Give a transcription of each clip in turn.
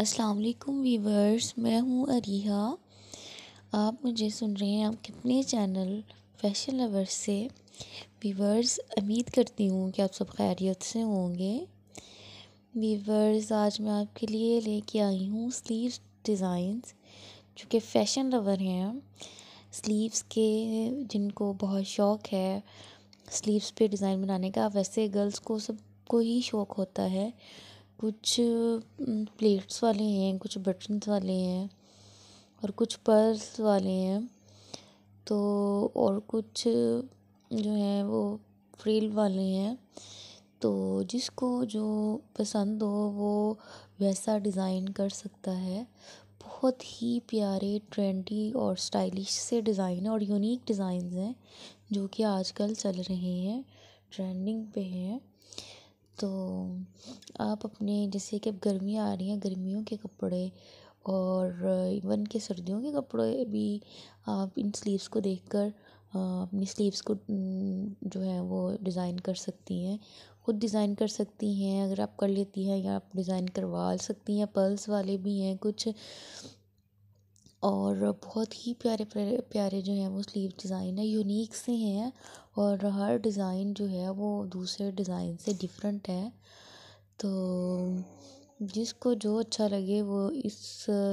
अस्सलाम वालेकुम वीवर्स मैं हूँ अरिहा आप मुझे सुन रहे हैं आपके अपने चैनल फैशन लवर से वीवर्स उम्मीद करती हूँ कि आप सब खैरियत से होंगे वीवर्स आज मैं आपके लिए लेके आई हूँ स्लीव डिज़ाइंस जो कि फ़ैशन लवर हैं स्लीव्स के जिनको बहुत शौक़ है स्लीव्स पे डिज़ाइन बनाने का वैसे गर्ल्स को सबको ही शौक़ होता है कुछ प्लेट्स वाले हैं कुछ बटन्स वाले हैं और कुछ पर्स वाले हैं तो और कुछ जो हैं वो फ्रिल वाले हैं तो जिसको जो पसंद हो वो वैसा डिज़ाइन कर सकता है बहुत ही प्यारे ट्रेंडी और स्टाइलिश से डिज़ाइन और यूनिक डिज़ाइन हैं जो कि आजकल चल रहे हैं ट्रेंडिंग पे हैं तो आप अपने जैसे कि अब गर्मियाँ आ रही हैं गर्मियों के कपड़े और इवन के सर्दियों के कपड़े भी आप इन स्लीव्स को देखकर अपनी स्लीव्स को जो है वो डिज़ाइन कर सकती हैं खुद डिज़ाइन कर सकती हैं अगर आप कर लेती हैं या आप डिज़ाइन करवा सकती हैं पर्ल्स वाले भी हैं कुछ और बहुत ही प्यारे प्यारे प्यारे जो हैं वो स्लीव डिज़ाइन है यूनिक से हैं और हर डिज़ाइन जो है वो दूसरे डिज़ाइन से डिफरेंट है तो जिसको जो अच्छा लगे वो इस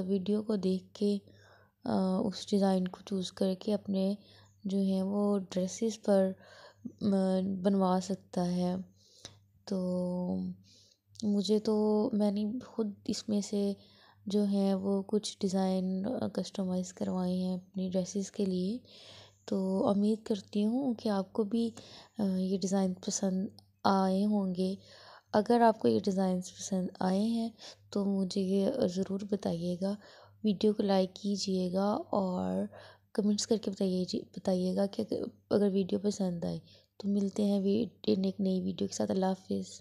वीडियो को देख के उस डिज़ाइन को चूज़ करके अपने जो हैं वो ड्रेसेस पर बनवा सकता है तो मुझे तो मैंने खुद इसमें से जो है वो कुछ डिज़ाइन कस्टमाइज़ करवाए हैं अपनी ड्रेसेस के लिए तो उम्मीद करती हूँ कि आपको भी ये डिज़ाइन पसंद आए होंगे अगर आपको ये डिज़ाइन पसंद आए हैं तो मुझे ये ज़रूर बताइएगा वीडियो को लाइक कीजिएगा और कमेंट्स करके बताइए बताइएगा कि अगर वीडियो पसंद आए तो मिलते हैं एक नई वीडियो के साथ अल्लाह हाफिज़